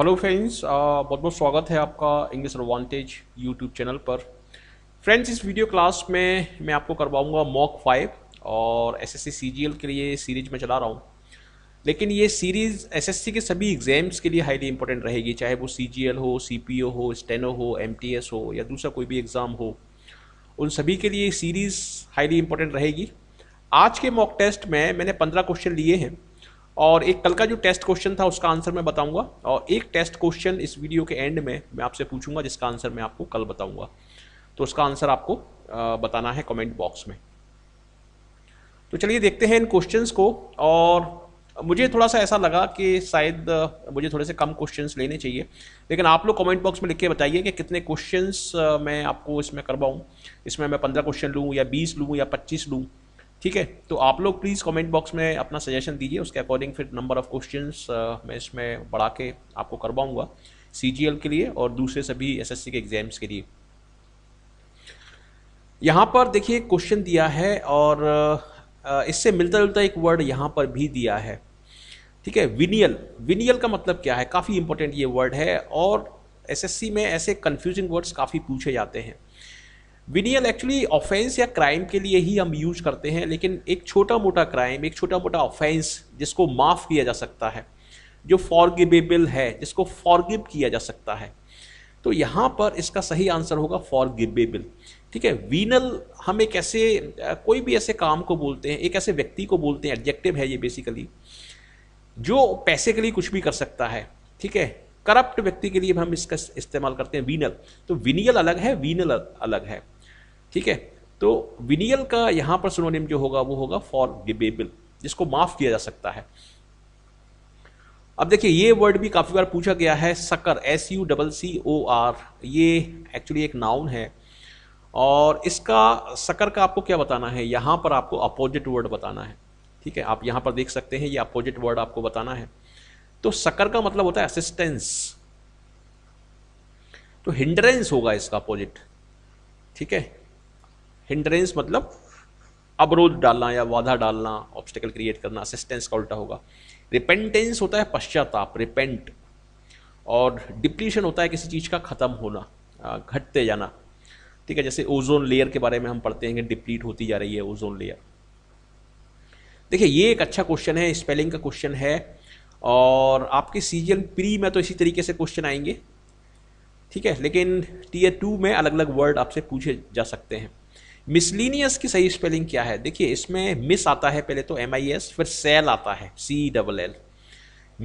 hello friends बहुत बहुत स्वागत है आपका इंग्लिश एडवांटेज यूट्यूब चैनल पर फ्रेंड्स इस वीडियो क्लास में मैं आपको करवाऊंगा मॉक फाइव और एसएससी सीजीएल के लिए सीरीज में चला रहा हूँ लेकिन ये सीरीज़ एसएससी के सभी एग्ज़ाम्स के लिए हाईली इंपॉर्टेंट रहेगी चाहे वो सीजीएल हो सी हो स्टेनो e हो एम हो या दूसरा कोई भी एग्ज़ाम हो उन सभी के लिए सीरीज़ हाईली इंपॉर्टेंट रहेगी आज के मॉक टेस्ट में मैंने पंद्रह क्वेश्चन लिए हैं और एक कल का जो टेस्ट क्वेश्चन था उसका आंसर मैं बताऊंगा और एक टेस्ट क्वेश्चन इस वीडियो के एंड में मैं आपसे पूछूंगा जिसका आंसर मैं आपको कल बताऊंगा तो उसका आंसर आपको बताना है कमेंट बॉक्स में तो चलिए देखते हैं इन क्वेश्चन को और मुझे थोड़ा सा ऐसा लगा कि शायद मुझे थोड़े से कम क्वेश्चंस लेने चाहिए लेकिन आप लोग कमेंट बॉक्स में लिख के बताइए कि कितने क्वेश्चंस मैं आपको इसमें करवाऊँ इसमें मैं पंद्रह क्वेश्चन लूँ या बीस लूँ या पच्चीस लूँ ठीक है तो आप लोग प्लीज़ कमेंट बॉक्स में अपना सजेशन दीजिए उसके अकॉर्डिंग फिर नंबर ऑफ़ क्वेश्चन मैं इसमें बढ़ा के आपको करवाऊंगा सी के लिए और दूसरे सभी एस के एग्ज़ाम्स के लिए यहाँ पर देखिए क्वेश्चन दिया है और इससे मिलता जुलता एक वर्ड यहाँ पर भी दिया है ठीक है विनियल विनियल का मतलब क्या है काफ़ी इंपॉर्टेंट ये वर्ड है और एसएससी में ऐसे कन्फ्यूजिंग वर्ड्स काफ़ी पूछे जाते हैं विनियल एक्चुअली ऑफेंस या क्राइम के लिए ही हम यूज करते हैं लेकिन एक छोटा मोटा क्राइम एक छोटा मोटा ऑफेंस जिसको माफ़ किया जा सकता है जो फॉरगिवेबल है जिसको फॉरगिव किया जा सकता है तो यहाँ पर इसका सही आंसर होगा फॉरगिवेबल ठीक है वीनल हम एक ऐसे कोई भी ऐसे काम को बोलते हैं एक ऐसे व्यक्ति को बोलते हैं एडजेक्टिव है ये बेसिकली जो पैसे के लिए कुछ भी कर सकता है ठीक है करप्ट व्यक्ति के लिए हम इसका इस्तेमाल करते हैं वीनल तो विनियल अलग है वीनल अलग है ठीक है तो विनियल का यहां पर सुनोनिम जो होगा वो होगा फॉर गिबेबल जिसको माफ किया जा सकता है अब देखिए ये वर्ड भी काफ़ी बार पूछा गया है succour S U double C O R ये एक्चुअली एक नाउन है और इसका सकर का आपको क्या बताना है यहां पर आपको अपोजिट वर्ड बताना है ठीक है आप यहां पर देख सकते हैं ये अपोजिट वर्ड आपको बताना है तो सकर का मतलब होता है असिस्टेंस तो हिंड्रेंस होगा इसका अपोजिट ठीक है हिंड्रेंस मतलब अवरोध डालना या वाधा डालना ऑब्स्टिकल क्रिएट करना असिस्टेंस का उल्टा होगा रिपेंटेंस होता है पश्चाताप रिपेंट और डिप्लीशन होता है किसी चीज़ का ख़त्म होना घटते जाना ठीक है जैसे ओजोन लेयर के बारे में हम पढ़ते हैं कि डिप्लीट होती जा रही है ओजोन लेयर देखिए ये एक अच्छा क्वेश्चन है स्पेलिंग का क्वेश्चन है और आपके सीजन प्री में तो इसी तरीके से क्वेश्चन आएंगे ठीक है लेकिन टीयर टू में अलग अलग वर्ड आपसे पूछे जा सकते हैं मिसलिनियस की सही स्पेलिंग क्या है देखिए इसमें मिस आता है पहले तो एम आई एस फिर सेल आता है C double L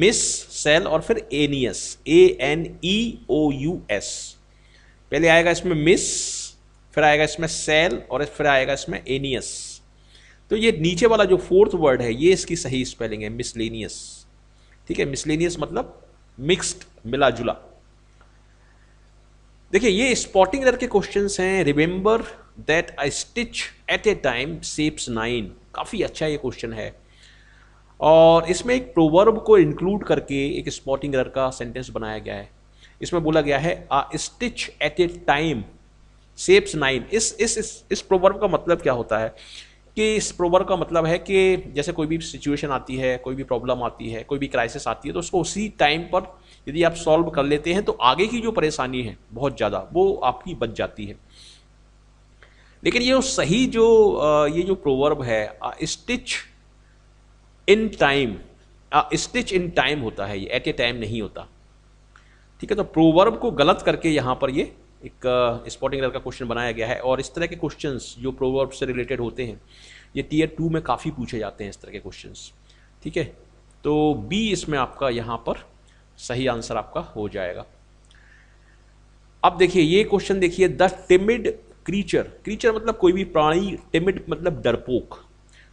miss cell और फिर aneous A N E O U S पहले आएगा इसमें मिस फिर आएगा इसमें सेल और फिर आएगा इसमें एनियस तो ये नीचे वाला जो फोर्थ वर्ड है ये इसकी सही स्पेलिंग है मिसलिनियस ठीक है मिसलिनियस मतलब मिक्स्ड मिला जुला देखिए ये स्पॉटिंग के क्वेश्चंस हैं remember that I stitch at a time सेप्स नाइन काफ़ी अच्छा ये क्वेश्चन है और इसमें एक प्रोवर्ब को इंक्लूड करके एक स्पॉटिंग रर का सेंटेंस बनाया गया है इसमें बोला गया है a stitch at a time सेप्स नाइन इस इस, इस प्रोवर्ब का मतलब क्या होता है कि इस प्रोवर्ब का मतलब है कि जैसे कोई भी सिचुएशन आती है कोई भी प्रॉब्लम आती है कोई भी क्राइसिस आती है तो उसको उसी टाइम पर यदि आप सॉल्व कर लेते हैं तो आगे की जो परेशानी है बहुत ज़्यादा वो आपकी बच जाती है लेकिन ये सही जो ये जो प्रोवर्ब है stitch in time stitch in time होता है ये एट ए टाइम नहीं होता ठीक है तो प्रोवर्ब को गलत करके यहाँ पर ये एक स्पॉटिंग का क्वेश्चन बनाया गया है और इस तरह के क्वेश्चन जो प्रोवर्ब से रिलेटेड होते हैं ये टीयर टू में काफ़ी पूछे जाते हैं इस तरह के क्वेश्चन ठीक है तो बी इसमें आपका यहाँ पर सही आंसर आपका हो जाएगा अब देखिए ये क्वेश्चन देखिए द टिमिड क्रीचर क्रीचर मतलब कोई भी प्राणी टिमिट मतलब डरपोक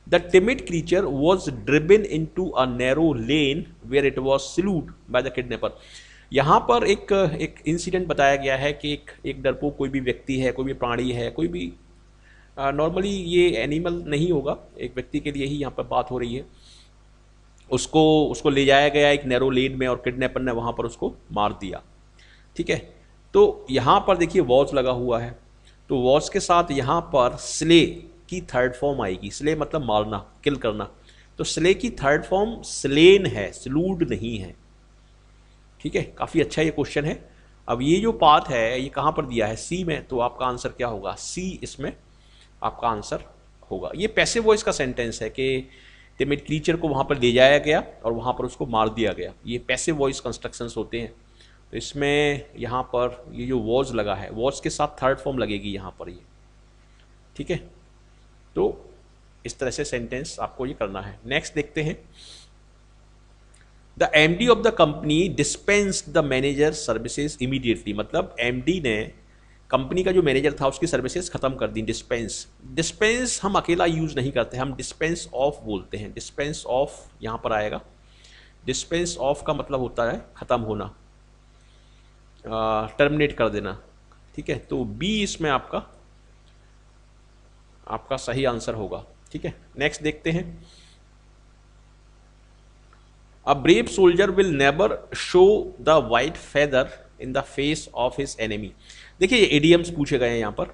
the timid creature was driven into a narrow lane where it was salute by the kidnapper यहाँ पर एक एक इंसिडेंट बताया गया है कि एक एक डरपोक कोई भी व्यक्ति है कोई भी प्राणी है कोई भी नॉर्मली ये एनिमल नहीं होगा एक व्यक्ति के लिए ही यहाँ पर बात हो रही है उसको उसको ले जाया गया एक नैरो लेन में और किडनेपर ने वहाँ पर उसको मार दिया ठीक है तो यहाँ पर देखिए वॉच लगा हुआ है तो वॉज के साथ यहाँ पर स्ले की थर्ड फॉर्म आएगी स्ले मतलब मारना किल करना तो स्ले की थर्ड फॉर्म स्लेन है स्लूड नहीं है ठीक है काफ़ी अच्छा ये क्वेश्चन है अब ये जो पाथ है ये कहाँ पर दिया है सी में तो आपका आंसर क्या होगा सी इसमें आपका आंसर होगा ये पैसे वॉइस का सेंटेंस है कि तिमिट क्रीचर को वहाँ पर ले जाया गया और वहाँ पर उसको मार दिया गया ये पैसे वॉइस कंस्ट्रक्शंस होते हैं तो इसमें यहाँ पर ये जो वॉज लगा है वॉज के साथ थर्ड फॉर्म लगेगी यहाँ पर ये ठीक है तो इस तरह से सेंटेंस आपको ये करना है नेक्स्ट देखते हैं the M D of the company dispense the manager services immediately मतलब एम डी ने कंपनी का जो मैनेजर था उसकी सर्विसेज खत्म कर दी डिस्पेंस डिस्पेंस हम अकेला यूज नहीं करते हम डिस्पेंस ऑफ बोलते हैं डिस्पेंस ऑफ यहाँ पर आएगा डिस्पेंस ऑफ का मतलब होता है ख़त्म होना टर्मिनेट कर देना ठीक है तो बी इसमें आपका आपका सही आंसर होगा ठीक है नेक्स्ट देखते हैं a brave soldier will never show the white feather in the face of his enemy देखिए एडियम्स पूछे गए हैं यहां पर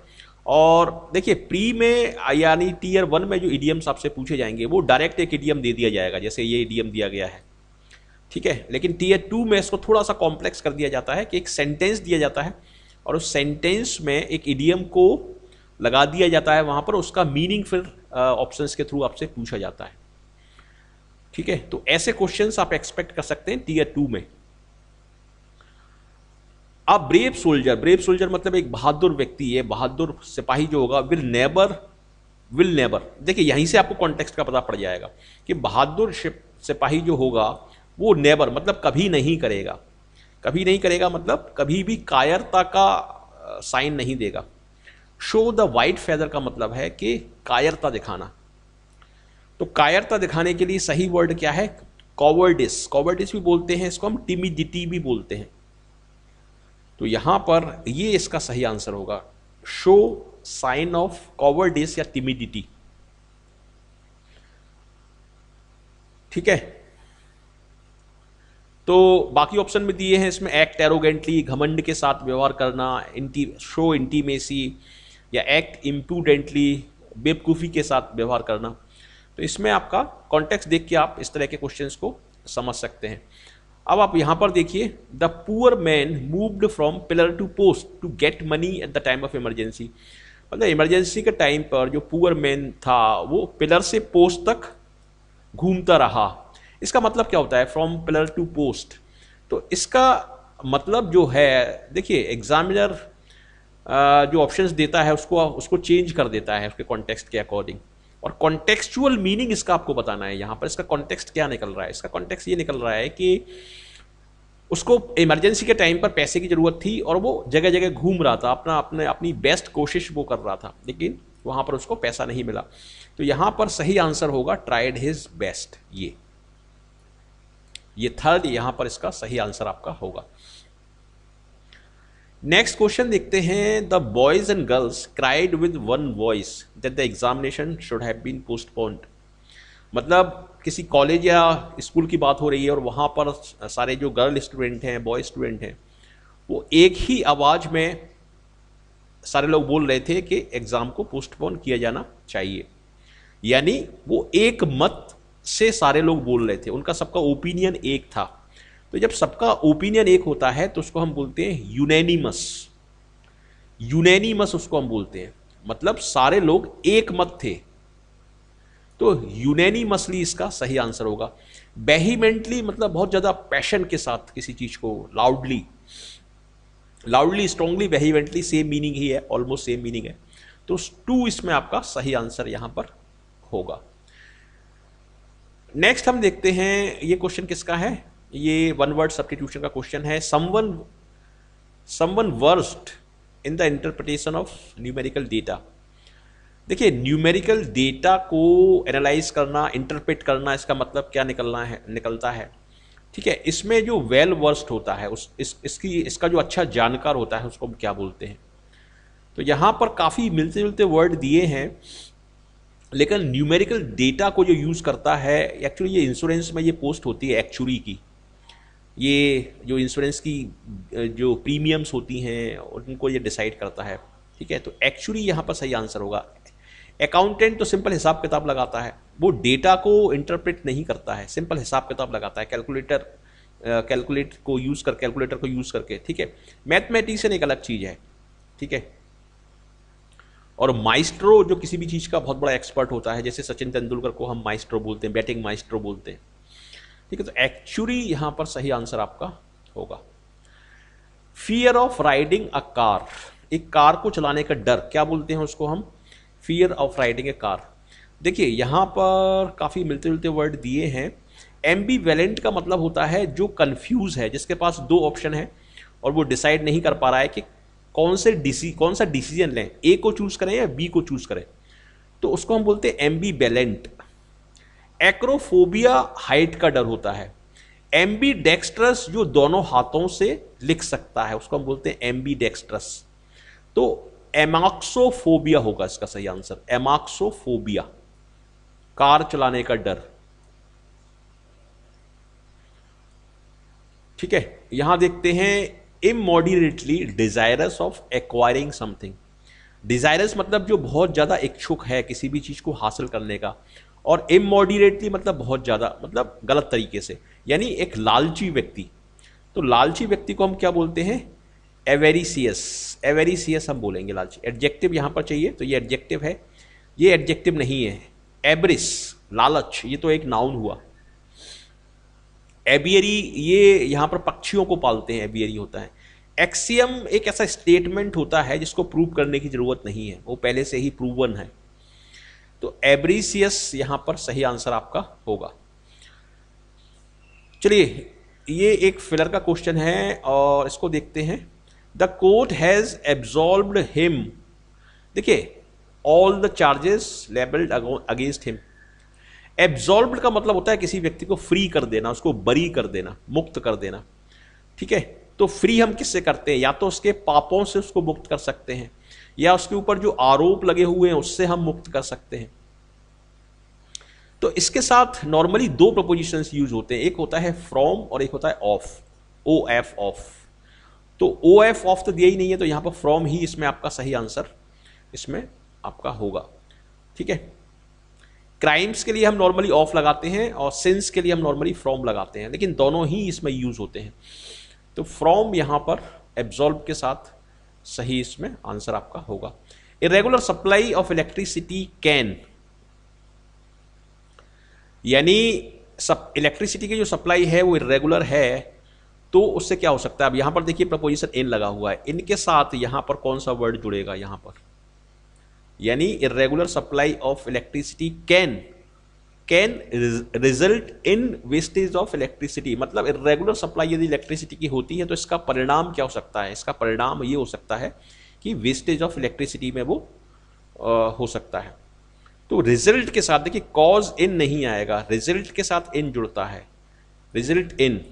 और देखिए प्री में यानी टीयर वन में जो ईडीएम्स आपसे पूछे जाएंगे वो डायरेक्ट एक ईडीएम दे दिया जाएगा जैसे ये ईडीएम दिया गया है ठीक है लेकिन टीयर टू में इसको थोड़ा सा कॉम्प्लेक्स कर दिया जाता है कि एक सेंटेंस दिया जाता है और उस सेंटेंस में एक इडियम को लगा दिया जाता है वहाँ पर उसका मीनिंग फिर ऑप्शन के थ्रू आपसे पूछा जाता है ठीक है तो ऐसे क्वेश्चन आप एक्सपेक्ट कर सकते हैं टीयर टू में अब ब्रेव सोल्जर ब्रेव सोल्जर मतलब एक बहादुर व्यक्ति है बहादुर सिपाही जो होगा विल नेबर विल नेबर देखिए यहीं से आपको कॉन्टेक्स्ट का पता पड़ जाएगा कि बहादुर सिपाही जो होगा वो नेबर मतलब कभी नहीं करेगा कभी नहीं करेगा मतलब कभी भी कायरता का साइन नहीं देगा शो द वाइट फेदर का मतलब है कि कायरता दिखाना तो कायरता दिखाने के लिए सही वर्ड क्या है कॉवर्डिस कॉवर्डिस भी बोलते हैं इसको हम टिमिडिटी भी बोलते हैं तो यहां पर ये इसका सही आंसर होगा शो साइन ऑफ कॉवर्डिस या टिमिडिटी ठीक है तो बाकी ऑप्शन में दिए हैं इसमें एक्ट एरोगेंटली घमंड के साथ व्यवहार करना इंटी शो इंटीमेसी या एक्ट इम्पूडेंटली बेवकूफ़ी के साथ व्यवहार करना तो इसमें आपका कॉन्टेक्स्ट देख के आप इस तरह के क्वेश्चन को समझ सकते हैं अब आप यहाँ पर देखिए the poor man moved from pillar to post to get money at the time of emergency मतलब इमरजेंसी के टाइम पर जो पुअर मैन था वो पिलर से पोस्ट तक घूमता रहा इसका मतलब क्या होता है फ्रॉम पिलर टू पोस्ट तो इसका मतलब जो है देखिए एग्जामिनर जो ऑप्शंस देता है उसको उसको चेंज कर देता है उसके कॉन्टेक्स्ट के अकॉर्डिंग और कॉन्टेक्चुअल मीनिंग इसका आपको बताना है यहाँ पर इसका कॉन्टेक्स्ट क्या निकल रहा है इसका कॉन्टेक्स्ट ये निकल रहा है कि उसको इमरजेंसी के टाइम पर पैसे की ज़रूरत थी और वो जगह जगह घूम रहा था अपना अपने अपनी बेस्ट कोशिश वो कर रहा था लेकिन वहाँ पर उसको पैसा नहीं मिला तो यहाँ पर सही आंसर होगा ट्राइड हिज बेस्ट ये ये थर्ड यहां पर इसका सही आंसर आपका होगा नेक्स्ट क्वेश्चन देखते हैं the boys and girls cried with one voice that the examination should have been postponed मतलब किसी कॉलेज या स्कूल की बात हो रही है और वहां पर सारे जो गर्ल स्टूडेंट हैं बॉय स्टूडेंट हैं वो एक ही आवाज़ में सारे लोग बोल रहे थे कि एग्ज़ाम को पोस्टपोन किया जाना चाहिए यानी वो एक मत से सारे लोग बोल रहे थे उनका सबका ओपिनियन एक था तो जब सबका ओपिनियन एक होता है तो उसको हम बोलते हैं यूनैनिमस यूनैनिमस उसको हम बोलते हैं मतलब सारे लोग एक मत थे तो यूनैनिमसली इसका सही आंसर होगा बेहिमेंटली मतलब बहुत ज़्यादा पैशन के साथ किसी चीज़ को loudly loudly strongly vehemently same meaning ही है ऑलमोस्ट सेम मीनिंग है तो टू इसमें आपका सही आंसर यहां पर होगा नेक्स्ट हम देखते हैं ये क्वेश्चन किसका है ये वन वर्ड सब्सटीट्यूशन का क्वेश्चन है someone someone versed in the interpretation of numerical data देखिए न्यूमेरिकल डेटा को एनालाइज करना इंटरप्रेट करना इसका मतलब क्या निकलना है निकलता है ठीक है इसमें जो वेल well वर्स्ड होता है उस इस, इसकी इसका जो अच्छा जानकार होता है उसको हम क्या बोलते हैं तो यहाँ पर काफ़ी मिलते जुलते वर्ड दिए हैं लेकिन न्यूमेरिकल डेटा को जो यूज़ करता है एक्चुअली ये इंश्योरेंस में ये पोस्ट होती है एक्चुअली की ये जो इंश्योरेंस की जो प्रीमियम्स होती हैं उनको ये डिसाइड करता है ठीक है तो एक्चुअली यहाँ पर सही आंसर होगा अकाउंटेंट तो सिंपल हिसाब किताब लगाता है वो डेटा को इंटरप्रेट नहीं करता है सिंपल हिसाब किताब लगाता है कैलकुलेटर कैलकुलेट को यूज़ कर कैलकुलेटर को यूज़ करके ठीक है मैथमेटिशियन एक अलग चीज़ है ठीक है और माइस्ट्रो जो किसी भी चीज़ का बहुत बड़ा एक्सपर्ट होता है जैसे सचिन तेंदुलकर को हम माइस्ट्रो बोलते हैं बैटिंग माइस्ट्रो बोलते हैं ठीक है तो एक्चुअली यहाँ पर सही आंसर आपका होगा fear of riding a car एक कार को चलाने का डर क्या बोलते हैं उसको हम fear of riding a car देखिए यहाँ पर काफ़ी मिलते जुलते वर्ड दिए हैं एम्बी वैलेंट का मतलब होता है जो कन्फ्यूज़ है जिसके पास दो ऑप्शन है और वो डिसाइड नहीं कर पा रहा है कि कौन से डिसी कौन सा डिसीजन लें ए को चूज़ करें या बी को चूज़ करें तो उसको हम बोलते हैं एम्बी बैलेंट एक्रोफोबिया हाइट का डर होता है एम्बी डेक्स्ट्रस जो दोनों हाथों से लिख सकता है उसको हम बोलते हैं एम्बी डेक्स्ट्रस तो एमाक्सोफोबिया होगा इसका सही आंसर एमाक्सोफोबिया कार चलाने का डर ठीक है यहां देखते हैं immoderately desirous of acquiring something desirous मतलब जो बहुत ज़्यादा इच्छुक है किसी भी चीज़ को हासिल करने का और इमोडरेटली मतलब बहुत ज़्यादा मतलब गलत तरीके से यानी एक लालची व्यक्ति तो लालची व्यक्ति को हम क्या बोलते हैं एवेरीसियस एवेरीसियस हम बोलेंगे लालची एडजेक्टिव यहाँ पर चाहिए तो ये एडजेक्टिव है ये एडजेक्टिव नहीं है एबरिस लालच ये तो एक नाउन हुआ एबियरी ये यहाँ पर पक्षियों को पालते हैं एबियरी होता है एक्सियम एक ऐसा स्टेटमेंट होता है जिसको प्रूव करने की ज़रूरत नहीं है वो पहले से ही प्रूवन है तो एब्रीसियस यहाँ पर सही आंसर आपका होगा चलिए ये एक फिलर का क्वेश्चन है और इसको देखते हैं the court has absolve him देखिए all the charges levelled against him absorb का मतलब होता है किसी व्यक्ति को फ्री कर देना उसको बरी कर देना मुक्त कर देना ठीक है तो फ्री हम किससे करते हैं या तो उसके पापों से उसको मुक्त कर सकते हैं या उसके ऊपर जो आरोप लगे हुए हैं उससे हम मुक्त कर सकते हैं तो इसके साथ नॉर्मली दो प्रपोजिशन यूज होते हैं एक होता है फ्रॉम और एक होता है ऑफ ओ एफ ऑफ तो ओ एफ ऑफ तो दिया ही नहीं है तो यहां पर फ्रॉम ही इसमें आपका सही आंसर इसमें आपका होगा ठीक है क्राइम्स के लिए हम नॉर्मली ऑफ लगाते हैं और सेंस के लिए हम नॉर्मली फ्रॉम लगाते हैं लेकिन दोनों ही इसमें यूज होते हैं तो फ्रॉम यहाँ पर एब्जॉल्व के साथ सही इसमें आंसर आपका होगा irregular supply of electricity can यानी सब इलेक्ट्रिसिटी की जो सप्लाई है वो इरेगुलर है तो उससे क्या हो सकता है अब यहां पर देखिए प्रपोजिशन इन लगा हुआ है इनके साथ यहां पर कौन सा वर्ड जुड़ेगा यहां पर यानी irregular supply of electricity can can result in wastage of electricity मतलब इरेगुलर सप्लाई यदि इलेक्ट्रिसिटी की होती है तो इसका परिणाम क्या हो सकता है इसका परिणाम ये हो सकता है कि वेस्टेज ऑफ इलेक्ट्रिसिटी में वो आ, हो सकता है तो रिजल्ट के साथ देखिए कॉज इन नहीं आएगा रिजल्ट के साथ इन जुड़ता है रिजल्ट इन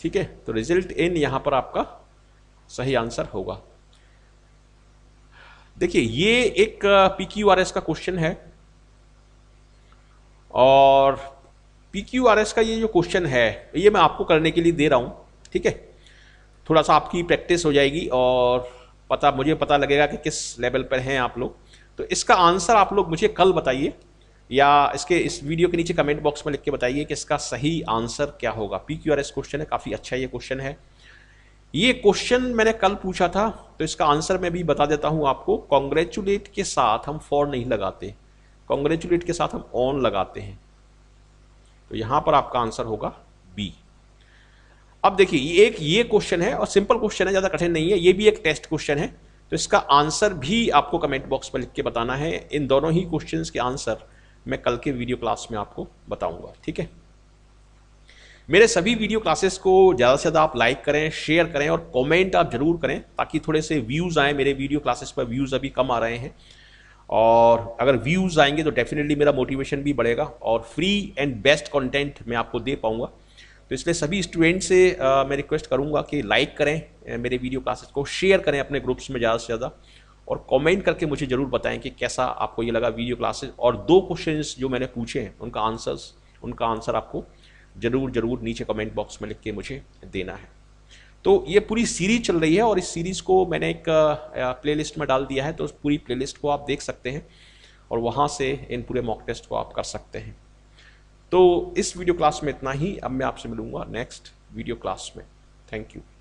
ठीक है तो रिजल्ट इन यहां पर आपका सही आंसर होगा देखिए ये एक पी क्यू आर एस का क्वेश्चन है और पी क्यू आर एस का ये जो क्वेश्चन है ये मैं आपको करने के लिए दे रहा हूँ ठीक है थोड़ा सा आपकी प्रैक्टिस हो जाएगी और पता मुझे पता लगेगा कि किस लेवल पर हैं आप लोग तो इसका आंसर आप लोग मुझे कल बताइए या इसके इस वीडियो के नीचे कमेंट बॉक्स में लिख के बताइए कि इसका सही आंसर क्या होगा P Q R S question है काफ़ी अच्छा ये क्वेश्चन है ये क्वेश्चन मैंने कल पूछा था तो इसका आंसर मैं भी बता देता हूं आपको कॉन्ग्रेचुलेट के साथ हम फॉर नहीं लगाते कॉन्ग्रेचुलेट के साथ हम ऑन लगाते हैं तो यहां पर आपका आंसर होगा बी अब देखिए एक ये क्वेश्चन है और सिंपल क्वेश्चन है ज़्यादा कठिन नहीं है ये भी एक टेस्ट क्वेश्चन है तो इसका आंसर भी आपको कमेंट बॉक्स पर लिख के बताना है इन दोनों ही क्वेश्चन के आंसर मैं कल के वीडियो क्लास में आपको बताऊंगा ठीक है मेरे सभी वीडियो क्लासेस को ज़्यादा से ज़्यादा आप लाइक करें शेयर करें और कमेंट आप ज़रूर करें ताकि थोड़े से व्यूज़ आएँ मेरे वीडियो क्लासेस पर व्यूज़ अभी कम आ रहे हैं और अगर व्यूज़ आएंगे तो डेफिनेटली मेरा मोटिवेशन भी बढ़ेगा और फ्री एंड बेस्ट कंटेंट मैं आपको दे पाऊँगा तो इसलिए सभी स्टूडेंट से आ, मैं रिक्वेस्ट करूँगा कि लाइक करें मेरे वीडियो क्लासेस को शेयर करें अपने ग्रुप्स में ज़्यादा से ज़्यादा और कमेंट करके मुझे ज़रूर बताएं कि कैसा आपको ये लगा वीडियो क्लासेस और दो क्वेश्चंस जो मैंने पूछे हैं उनका आंसर्स उनका आंसर आपको ज़रूर ज़रूर नीचे कमेंट बॉक्स में लिख के मुझे देना है तो ये पूरी सीरीज चल रही है और इस सीरीज़ को मैंने एक प्ले में डाल दिया है तो उस पूरी प्ले को आप देख सकते हैं और वहाँ से इन पूरे मॉक टेस्ट को आप कर सकते हैं तो इस वीडियो क्लास में इतना ही अब मैं आपसे मिलूँगा नेक्स्ट वीडियो क्लास में थैंक यू